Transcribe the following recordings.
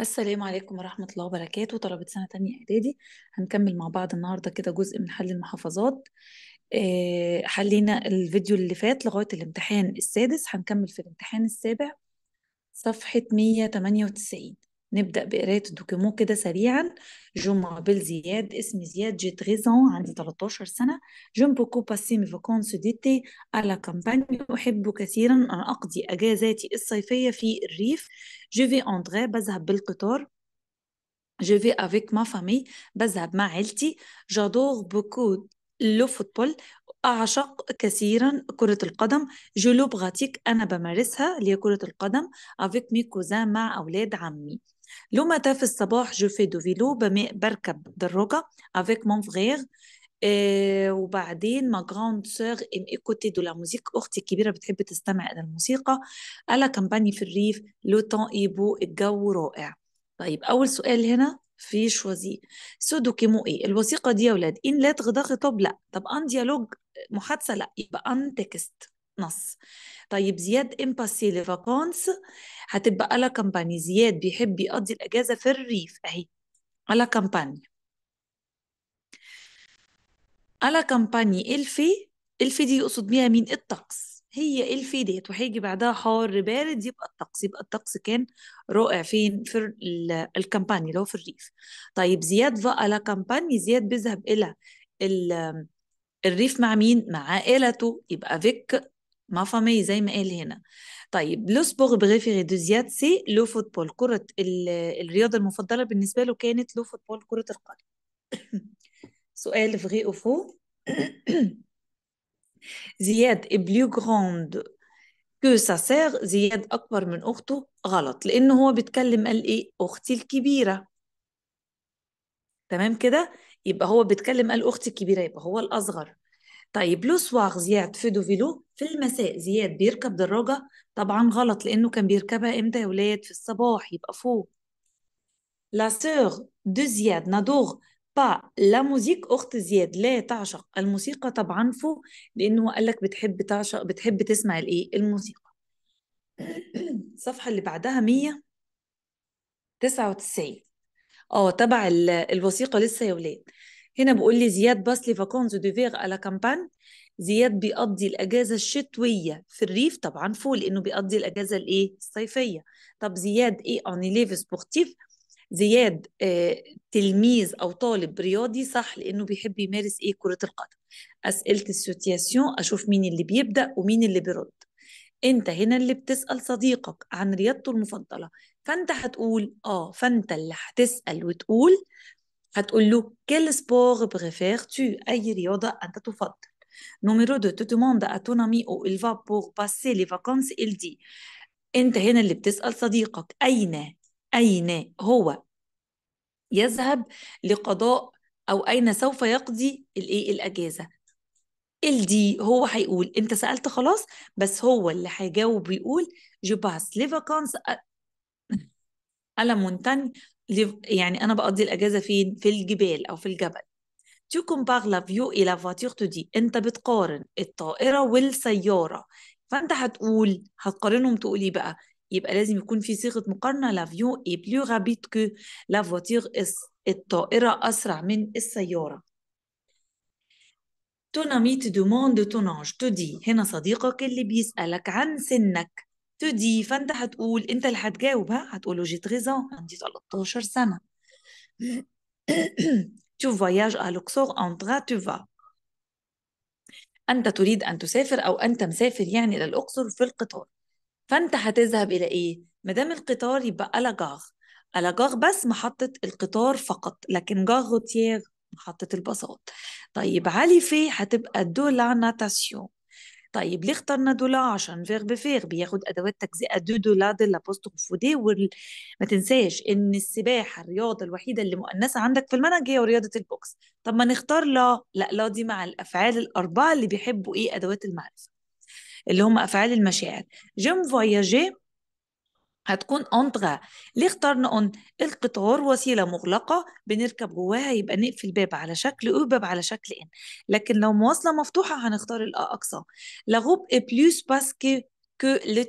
السلام عليكم ورحمة الله وبركاته طلبة سنة تانية إعدادي هنكمل مع بعض النهاردة كده جزء من حل المحافظات آه، حلينا الفيديو اللي فات لغاية الامتحان السادس هنكمل في الامتحان السابع صفحة 198 نبدأ بقراية الدوكيمون كده سريعا جو مابيل زياد اسمي زياد جيت غيزون عندي 13 سنة جيم بوكو باسي مي فاكونس ديتي على كامباني أحب كثيرا أن أقضي أجازاتي الصيفية في الريف جو في اندري بذهب بالقطار جو في افيك ما فامي بذهب مع عيلتي جادور بوكو لو فوتبول أعشق كثيرا كرة القدم جلوب غاتيك أنا بمارسها اللي هي كرة القدم أفيك مي كوزان مع أولاد عمي لو متى في الصباح جو في دو فيلو بركب دراجة افيك مون frère آه، وبعدين ما جراند سور ام ايكوتي دو لا موزيك اختي الكبيره بتحب تستمع الى الموسيقى الا كامباني في الريف لو تون ايبو الجو رائع طيب اول سؤال هنا في شوازي سو دوكيمو ايه الوثيقه دي يا اولاد ان لا تغدغ خطاب لا طب ان ديالوج محادثه لا يبقى ان تكست نص طيب زياد امباسي لفاكونس هتبقى الا كامباني زياد بيحب يقضي الاجازه في الريف اهي الا كامباني الا كامباني الفي الفي دي يقصد بيها مين الطقس هي الفي ديت وهيجي بعدها حار بارد يبقى الطقس يبقى الطقس كان رائع فين في الكامباني اللي هو في الريف طيب زياد فا الا كامباني زياد بيذهب الى الريف مع مين مع عائلته يبقى فيك ما فامي زي ما قال هنا طيب لو سبور بريفيري دو زياد سي لو فوتبول كرة الرياضة المفضلة بالنسبة له كانت لو فوتبول كرة القدم سؤال فغي أو فو زياد بلو جراند كو سا سير زياد أكبر من أخته غلط لأن هو بيتكلم قال إيه أختي الكبيرة تمام كده يبقى هو بيتكلم قال أختي الكبيرة يبقى هو الأصغر طيب لو سواغ زياد في دو فيلو في المساء زياد بيركب دراجة طبعا غلط لأنه كان بيركبها إمتى يا ولاد في الصباح يبقى فوق لا سوغ دو زياد نادوغ با لا موزيك أخت زياد لا تعشق الموسيقى طبعا فوق لأنه قال لك بتحب تعشق بتحب تسمع الإيه الموسيقى الصفحة اللي بعدها مية تسعة وتسعين اه تبع الوثيقة لسه يا ولاد هنا بقول لي زياد باس لي فاكونز فيغ على كامبان زياد بيقضي الاجازه الشتويه في الريف طبعا فول لانه بيقضي الاجازه الايه الصيفيه طب زياد ايه اون ليف سبورتيف زياد آه تلميذ او طالب رياضي صح لانه بيحب يمارس ايه كره القدم اسئله السوتياسيون اشوف مين اللي بيبدا ومين اللي بيرد انت هنا اللي بتسال صديقك عن رياضته المفضله فانت هتقول اه فانت اللي هتسال وتقول هتقول له كيل سبور بريفير تو أي رياضة أنت تفضل نوميرو دو تو دوموند ا ton ami او il va pour passer les vacances il دي أنت هنا اللي بتسأل صديقك أين أين هو يذهب لقضاء أو أين سوف يقضي الإيه الأجازة دي هو هيقول انت سألت خلاص بس هو اللي هيجاوب ويقول جو باس لي فاكونس على مونتاني يعني انا بقضي الاجازه فين في الجبال او في الجبل tu compares l'avion et la voiture te dit انت بتقارن الطائره والسياره فانت هتقول هتقارنهم تقول ايه بقى يبقى لازم يكون في صيغه مقارنه l'avion est plus rapide que la voiture الطائره اسرع من السياره ton ami te demande ton âge te dit هنا صديقك اللي بيسألك عن سنك تو دي فانت هتقول انت اللي هتجاوب ها هتقول له جي تريزون عندي 13 سنه تو فواياج ا لوكسور اندرا تو فا انت تريد ان تسافر او انت مسافر يعني الى الاقصر في القطار فانت هتذهب الى ايه ما دام القطار يبقى الاجاغ جار بس محطه القطار فقط لكن روتيير محطه الباصات طيب علي في هتبقى دو لا ناتاسيون طيب ليه اخترنا دولا عشان فيغ فيغ بياخد ادوات تجزئه دو دولا دي لابوست وفودي وال... ما تنساش ان السباحه الرياضه الوحيده اللي مؤنثه عندك في المنهج هي رياضه البوكس طب ما نختار لا لا لا دي مع الافعال الاربعه اللي بيحبوا ايه ادوات المعرفه اللي هم افعال المشاعر جيم فواياجي هتكون أونتغا ليه اخترنا أون؟ القطار وسيلة مغلقة بنركب جواها يبقى نقفل باب على شكل أو باب على شكل إن لكن لو مواصلة مفتوحة هنختار الأ آه أقصى لغوب بلوس باسكي كو لو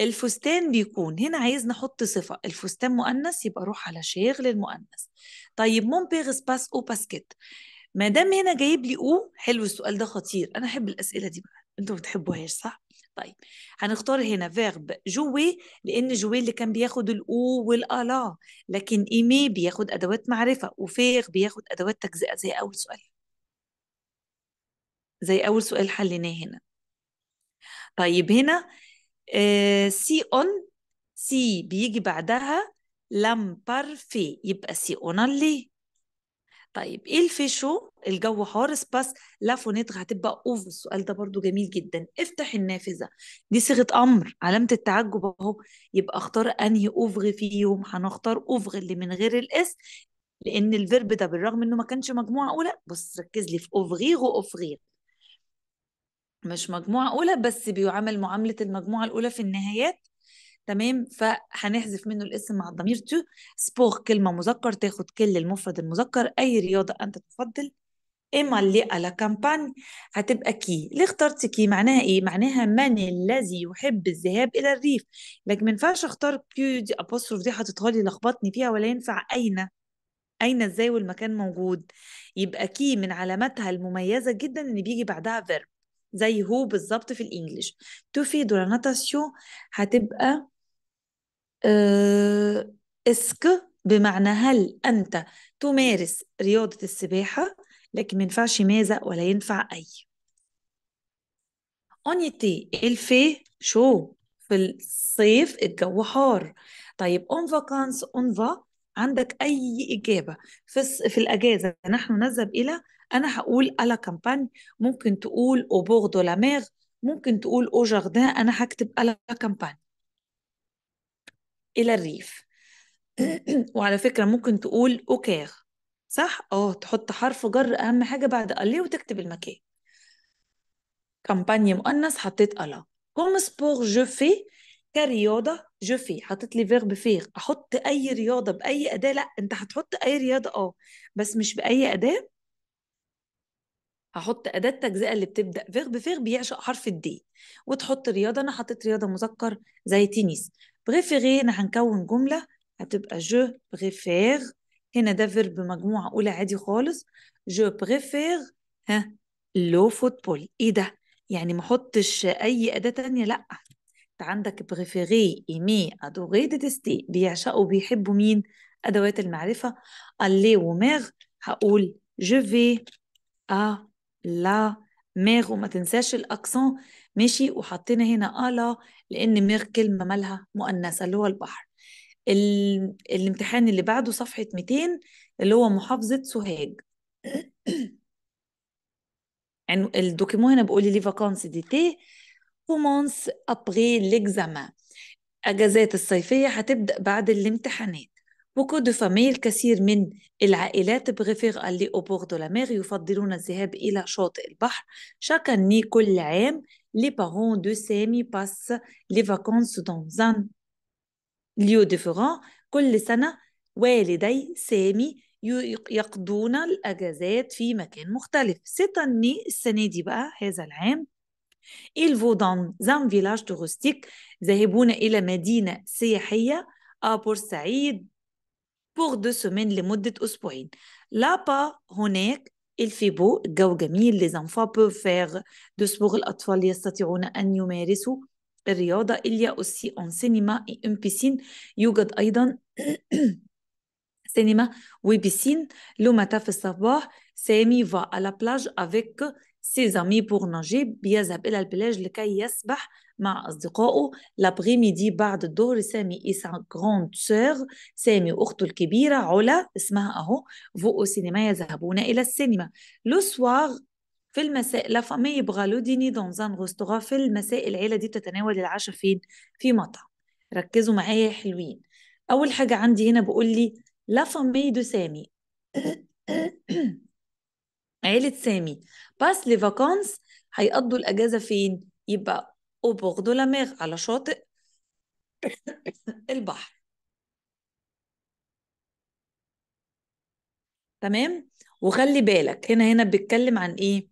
الفستان بيكون هنا عايز نحط صفة الفستان مؤنث يبقى روح على شيغل المؤنث طيب مون بيغس باس أو باسكيت ما دام هنا جايب لي أو حلو السؤال ده خطير أنا أحب الأسئلة دي بقى أنتوا ما بتحبوهاش صح؟ طيب هنختار هنا فيرب جوي لان جوي اللي كان بياخد الاو والالا آه، لكن ايمي بياخد ادوات معرفه وفيغ بياخد ادوات تجزئه زي اول سؤال زي اول سؤال حليناه هنا طيب هنا آه، سي اون سي بيجي بعدها لام بارفي يبقى سي اونالي طيب ايه الفيشو الجو حار بس لا فونيتغ هتبقى اوف السؤال ده برضو جميل جدا افتح النافذه دي صيغه امر علامه التعجب اهو يبقى اختار انهي اوفغ فيهم هنختار اوفغ اللي من غير الاس لان الفيرب ده بالرغم انه ما كانش مجموعه اولى بص ركز لي في اوفغيغ واوفغيغ مش مجموعة أولى بس بيعامل معاملة المجموعة الأولى في النهايات تمام فهنحذف منه الاسم مع الضمير تو سبور كلمة مذكر تاخد كل المفرد المذكر أي رياضة أنت تفضل إما اللي على كامبان هتبقى كي ليه اخترت كي معناها إيه؟ معناها من الذي يحب الذهاب إلى الريف لكن ما ينفعش أختار كي دي أبوستروف دي حاططها لي لخبطني فيها ولا ينفع أين أين إزاي والمكان موجود يبقى كي من علاماتها المميزة جدا إن بيجي بعدها فيرب زي هو بالظبط في الإنجليش تو في دوراناتاسيو هتبقى آه، اسك بمعنى هل أنت تمارس رياضة السباحة لكن ما ينفعش ماذا ولا ينفع أي أونيتي الفي شو في الصيف الجو حار طيب اون فاكانس اون فا عندك اي اجابه في في الاجازه نحن نذهب الى انا هقول الا كامباني ممكن تقول او دو لا ميغ ممكن تقول او جاردان انا هكتب الا كامباني إلى الريف وعلى فكرة ممكن تقول اوكيغ صح؟ اه تحط حرف جر أهم حاجة بعد أليه وتكتب المكان كامبانيا مؤنث حطيت ألا كوم سبور جو في كرياضة جو في حطيت لي فيرب فيغ أحط أي رياضة بأي أداة لأ أنت هتحط أي رياضة اه بس مش بأي أداة هحط أداة التجزئة اللي بتبدأ فيغ بفيغ بيعشق حرف الدي وتحط رياضة أنا حطيت رياضة مذكر زي تنس بريفيري هنكون جملة هتبقى جو بريفير هنا ده فيرب مجموعة أولى عادي خالص جو بريفير ها لو فوتبول إيه ده؟ يعني ما احطش أي أداة تانية لأ أنت عندك بريفيري إيمي أدوري ديتستي بيعشقوا بيحبوا مين؟ أدوات المعرفة اللي ومير هقول جو في أ لا ميغ وما تنساش الأكسون ماشي وحطينا هنا آلا لأن ميغ كلمة مالها مؤنثة اللي هو البحر الامتحان اللي بعده صفحة 200 اللي هو محافظة سوهاج ان يعني الدوكيمون هنا بيقول لي فاكونس فاكونس ديتي كومونس ابغي ليكزامان اجازات الصيفيه هتبدا بعد الامتحانات Beaucoup de familles, الكثير من العائلات بغفير اللي او بور دو la يفضلون الذهاب إلى شاطئ البحر chaque كل عام لي بارون دو سامي باس لي فاكونس دون زان ليو ديفيرون كل سنة والدي سامي يقضون الأجازات في مكان مختلف cette السنة دي بقى هذا العام il vont dans un village touristique ذاهبون إلى مدينة سياحية بورسعيد pour deux semaines de أسبوعين. Là-bas, honnêtement, il fait beau, الجو جميل, les enfants peuvent faire de sport, Il y a aussi un cinéma et une piscine. aussi un cinéma Le matin, le matin, va à la plage avec ses amis pour nager. بيذهب al البلاج le يسبح مع أصدقائه لابغي ميدي بعد الظهر سامي إي سا جراند سور سامي وأخته الكبيرة علا اسمها أهو فوقو سينما يذهبون إلى السينما لو سوار في المساء لا فامي يبغى لو ديني دون زان غوستوغا في المساء العيلة دي بتتناول العشاء فين؟ في مطعم ركزوا معايا حلوين أول حاجة عندي هنا بقول لي لا فامي دو سامي عيلة سامي باس لي فاكونس هيقضوا الأجازة فين؟ يبقى وبوردو لامير على شاطئ البحر تمام وخلي بالك هنا هنا بيتكلم عن ايه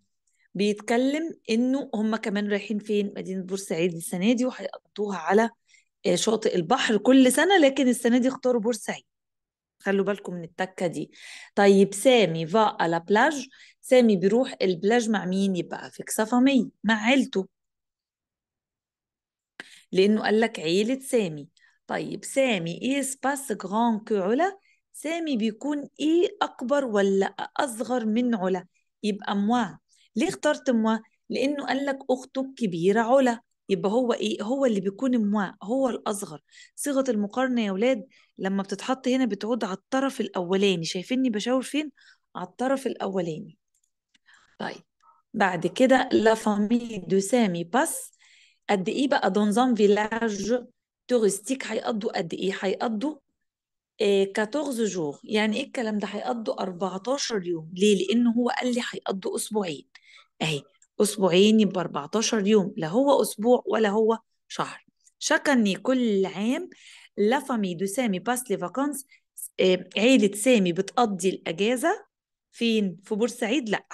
بيتكلم انه هم كمان رايحين فين مدينه بورسعيد السنه دي وهيقضوها على آه، شاطئ البحر كل سنه لكن السنه دي اختاروا بورسعيد خلوا بالكم من التكه دي طيب سامي فا على بلاج سامي بيروح البلاج مع مين يبقى في كسفامي مع عيلته لأنه قال لك عيلة سامي طيب سامي إيه سباس جران كو علا سامي بيكون إيه أكبر ولا أصغر من علا يبقى موا ليه اخترت موا؟ لأنه قال لك أخته الكبيرة علا يبقى هو إيه هو اللي بيكون موا هو الأصغر صيغة المقارنة يا ولاد لما بتتحط هنا بتعود على الطرف الأولاني شايفيني بشاور فين؟ على الطرف الأولاني طيب بعد كده لا فامي دو سامي باس قد ايه بقى دونزان فيلاج تورستيك هيقضوا قد ايه هيقضوا 14 آه، جور يعني ايه الكلام ده هيقضوا 14 يوم ليه لان هو قال لي هيقضوا اسبوعين اهي اسبوعين يبقى 14 يوم لا هو اسبوع ولا هو شهر شكرني كل عام لا فامي دو سامي باس لي فاكانس آه، عيلة سامي بتقضي الأجازة فين؟ في بورسعيد؟ لأ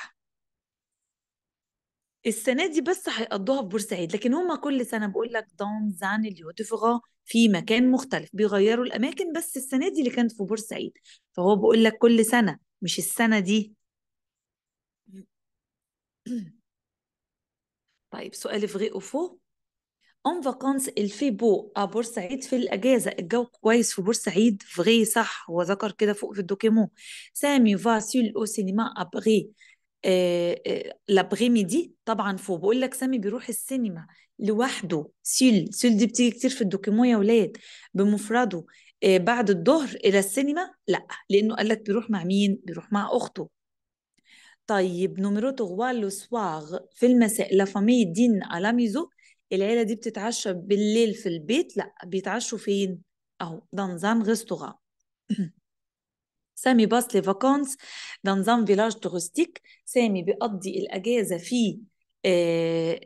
السنة دي بس هيقضوها في بورسعيد لكن هما كل سنة بقول لك دون زان اليوتيفغا في مكان مختلف بيغيروا الأماكن بس السنة دي اللي كانت في بورسعيد فهو بقول لك كل سنة مش السنة دي طيب سؤال في غير أوفو اون فاكونس الفي بو ا بورسعيد في الاجازه الجو كويس في بورسعيد فغي صح هو ذكر كده فوق في الدوكيمون سامي فا او سينما ابغي لابغيميدي آه، آه، طبعا فوق بقول لك سامي بيروح السينما لوحده سيل سيل دي بتيجي كتير في الدوكيمو يا ولاد بمفرده آه، بعد الظهر الى السينما لا لانه قال لك بيروح مع مين بيروح مع اخته طيب نمرو تغوا لو سواغ في المساء لا فامي دين ميزو العيله دي بتتعشى بالليل في البيت لا بيتعشوا فين اهو دانزان غيستوغا سامي باص لي فاكونس دان زان فيلاج touristique سامي بيقضي الأجازة في آه،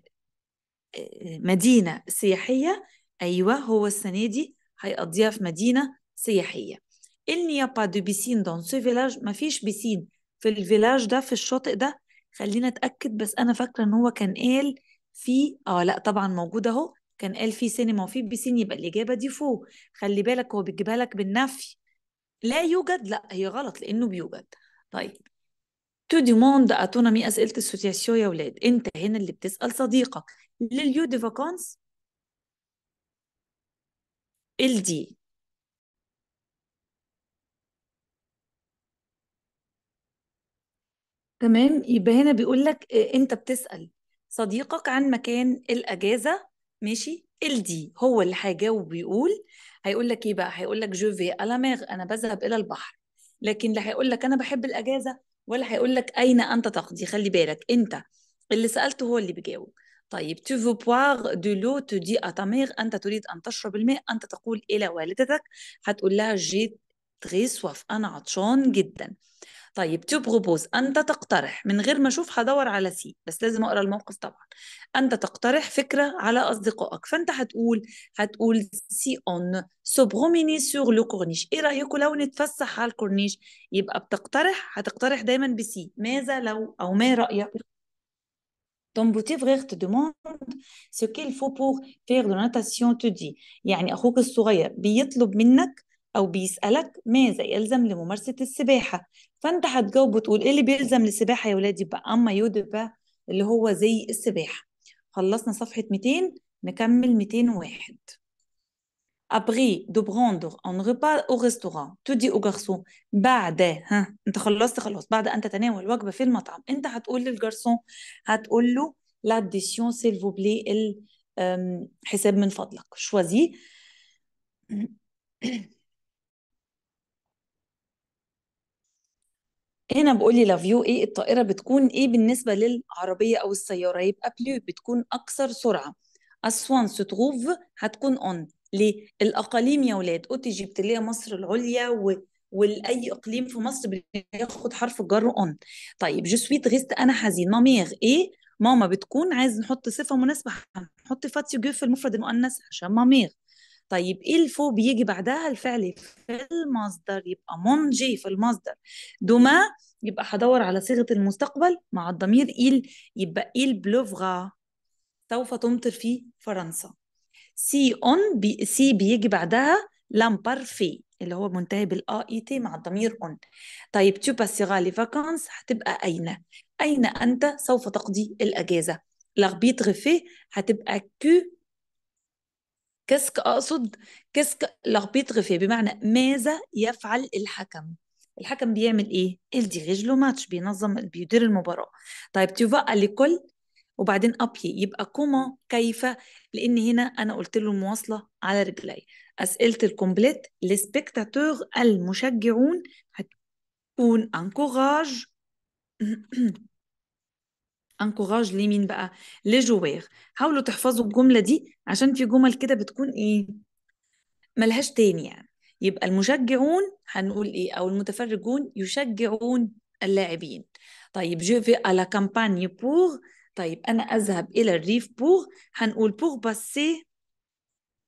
آه، مدينة سياحية أيوة هو السنة دي هيقضيها في مدينة سياحية il n'y a pas de piscine dans ce village ما فيش بيسين في الفيلاج ده في الشاطئ ده خلينا اتاكد بس انا فاكره ان هو كان قال في اه لا طبعا موجود اهو كان قال في سينما وفي بيسين يبقى الاجابه دي فوق خلي بالك هو بيجيبها لك بالنفي لا يوجد لا هي غلط لانه بيوجد طيب تو ديموند مي اسئله السوتياسيو يا ولاد انت هنا اللي بتسال صديقك لليو دي فاكونس ال دي تمام يبقى هنا بيقول لك آه، انت بتسال صديقك عن مكان الاجازه ماشي ال دي هو اللي هيجاوب ويقول هيقول لك ايه بقى هيقول لك جو في الامير انا بذهب الى البحر لكن لا هيقول لك انا بحب الاجازه ولا هيقول لك اين انت تقضي خلي بالك انت اللي سالته هو اللي بيجاوب طيب تو فو بواغ دو لو تو دي à أنت تريد أن تشرب الماء أنت تقول إلى والدتك هتقول لها جي تري أنا عطشان جدا طيب تو بروبوز انت تقترح من غير ما اشوف هدور على سي بس لازم اقرا الموقف طبعا انت تقترح فكره على اصدقائك فانت هتقول هتقول سي اون سو بروميني سور لو كورنيش ايه رايكم لو نتفسح على الكورنيش يبقى بتقترح هتقترح دايما بسي ماذا لو او ما رايك Ton boutique frère te demande ce qu'il faut pour faire de la natation, te dit. يعني أخوك الصغير بيطلب منك أو بيسألك ماذا يلزم لممارسة السباحة فأنت هتجاوب وتقول إيه اللي بيلزم للسباحة يا ولادي بقى أما يودبا بقى اللي هو زي السباحة خلصنا صفحة 200 نكمل 201 أبغي دو بروندر أن repas أو ريستوران تودي أو جارسون بعد ها انت خلصت خلاص بعد ان تتناول وجبه في المطعم انت هتقول للجارسون هتقول له لاديسيون سيل فو بلي الحساب من فضلك شوازي هنا بقول لي لافيو ايه الطائرة بتكون ايه بالنسبة للعربية او السيارة يبقى بلو بتكون اكثر سرعة اسوان ستغوف هتكون اون ليه؟ الاقاليم يا ولاد اوتي لي مصر العليا و... ولاي اقليم في مصر بياخد حرف الجر اون طيب جو سويت غيست انا حزين ماميغ ايه ماما بتكون عايز نحط صفه مناسبه هنحط فاتيو جو في المفرد المؤنث عشان ماميغ طيب ايه الفو بيجي بعدها الفعل في المصدر يبقى منجي في المصدر دوما يبقى هدور على صيغه المستقبل مع الضمير إيل يبقى إيل بلوفغا سوف تمطر في فرنسا سي اون بي سي بيجي بعدها لامبار اللي هو منتهي بالا اي تي مع الضمير اون طيب تو باسيغا لي فاكانس هتبقى اين اين انت سوف تقضي الاجازه لاربيتغ في هتبقى كو كسك اقصد كسك لخبيط غفاه بمعنى ماذا يفعل الحكم الحكم بيعمل ايه؟ الدي رجله ماتش بينظم بيدير المباراه طيب تيفا لكل وبعدين ابي يبقى كوما كيف لان هنا انا قلت له المواصله على رجلي اسئله الكومبليت لسبكتاتور المشجعون هتكون انكوراج انكوراج لمين بقى لجوير حاولوا تحفظوا الجمله دي عشان في جمل كده بتكون ايه ملهاش تاني يعني يبقى المشجعون هنقول ايه او المتفرجون يشجعون اللاعبين طيب جو في على كامباني بور طيب انا اذهب الى الريف بور هنقول بور باسي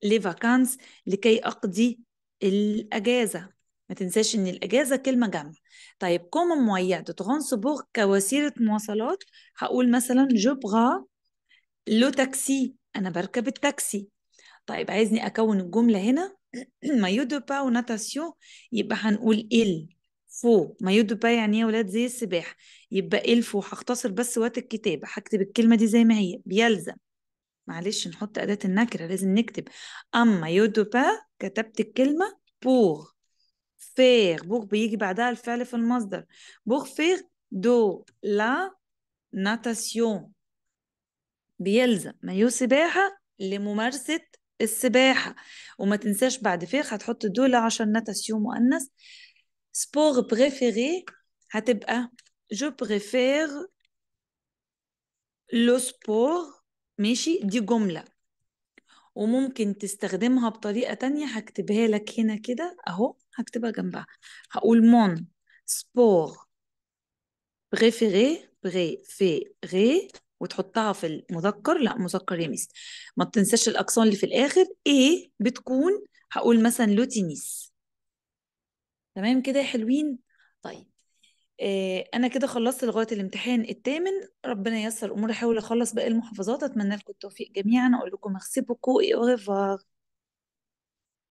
لي فاكانس لكي اقضي الاجازه ما تنساش ان الاجازه كلمه جمع طيب كوم مويا دو ترونسبور كوسيله مواصلات هقول مثلا جو بغا لو تاكسي انا بركب التاكسي طيب عايزني اكون الجمله هنا مايو دو با وناتاسيون يبقى هنقول ال فو مايو دو با يعني يا ولاد زي السباحه يبقى ال فو هختصر بس وقت الكتابه هكتب الكلمه دي زي ما هي بيلزم معلش نحط اداه النكره لازم نكتب اما يو دو با كتبت الكلمه بور فير بوغ بيجي بعدها الفعل في المصدر بوغ فير دو لا ناتاسيون بيلزم مايو سباحة لممارسة السباحة وما تنساش بعد فيخ هتحط دولة عشان ناتاسيون مؤنث سبور بريفيري هتبقى جو بريفير لو سبور ماشي دي جملة وممكن تستخدمها بطريقة تانية هكتبها لك هنا كده أهو هكتبها جنبها هقول مون سبور بريفيري بريفيري وتحطها في المذكر لا مذكر يمس ما تنساش الأكسون اللي في الآخر إيه بتكون هقول مثلا لوتينيس تمام كده يا حلوين طيب آه، انا كده خلصت لغايه الامتحان الثامن ربنا ييسر اموري احاول اخلص باقي المحافظات اتمنى لكم التوفيق جميعا اقول لكم اغسبكم ايه